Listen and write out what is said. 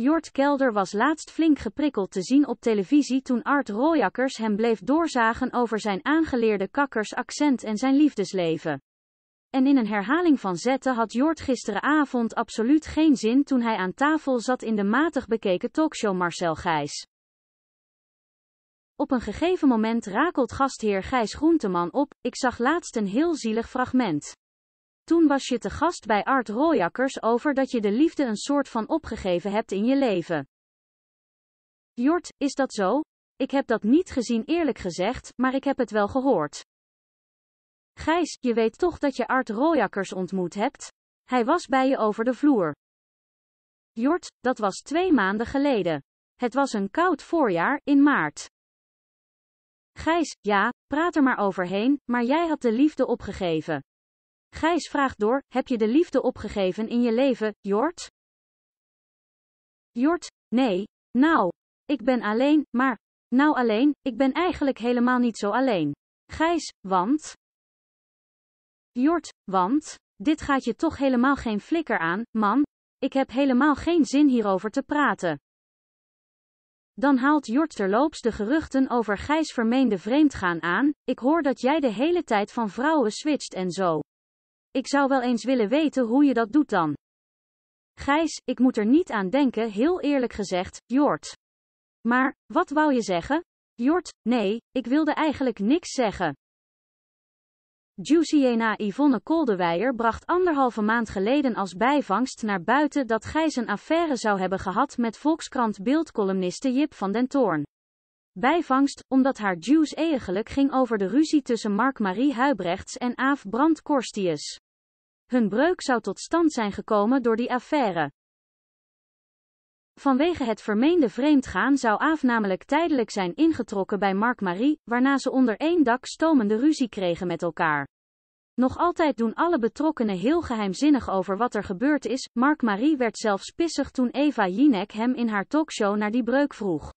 Jort Kelder was laatst flink geprikkeld te zien op televisie toen Art Royakkers hem bleef doorzagen over zijn aangeleerde kakkersaccent en zijn liefdesleven. En in een herhaling van zetten had Jort gisteravond absoluut geen zin toen hij aan tafel zat in de matig bekeken talkshow Marcel Gijs. Op een gegeven moment rakelt gastheer Gijs Groenteman op, ik zag laatst een heel zielig fragment. Toen was je te gast bij Art Royakkers over dat je de liefde een soort van opgegeven hebt in je leven. Jort, is dat zo? Ik heb dat niet gezien eerlijk gezegd, maar ik heb het wel gehoord. Gijs, je weet toch dat je Art Royakkers ontmoet hebt? Hij was bij je over de vloer. Jort, dat was twee maanden geleden. Het was een koud voorjaar, in maart. Gijs, ja, praat er maar overheen, maar jij had de liefde opgegeven. Gijs vraagt door, heb je de liefde opgegeven in je leven, Jort? Jort, nee, nou, ik ben alleen, maar, nou alleen, ik ben eigenlijk helemaal niet zo alleen. Gijs, want? Jort, want? Dit gaat je toch helemaal geen flikker aan, man? Ik heb helemaal geen zin hierover te praten. Dan haalt Jort terloops de geruchten over Gijs vermeende vreemdgaan aan, ik hoor dat jij de hele tijd van vrouwen switcht en zo. Ik zou wel eens willen weten hoe je dat doet dan. Gijs, ik moet er niet aan denken, heel eerlijk gezegd, Jort. Maar, wat wou je zeggen? Jort, nee, ik wilde eigenlijk niks zeggen. Juiciena Yvonne Koldewijer bracht anderhalve maand geleden als bijvangst naar buiten dat Gijs een affaire zou hebben gehad met Volkskrant beeldcolumniste Jip van den Toorn bijvangst, omdat haar juice eigenlijk ging over de ruzie tussen Mark-Marie Huibrechts en Aaf Brand Korstius. Hun breuk zou tot stand zijn gekomen door die affaire. Vanwege het vermeende vreemdgaan zou Aaf namelijk tijdelijk zijn ingetrokken bij Mark-Marie, waarna ze onder één dak stomende ruzie kregen met elkaar. Nog altijd doen alle betrokkenen heel geheimzinnig over wat er gebeurd is. Mark Marie werd zelfs pissig toen Eva Jinek hem in haar talkshow naar die breuk vroeg.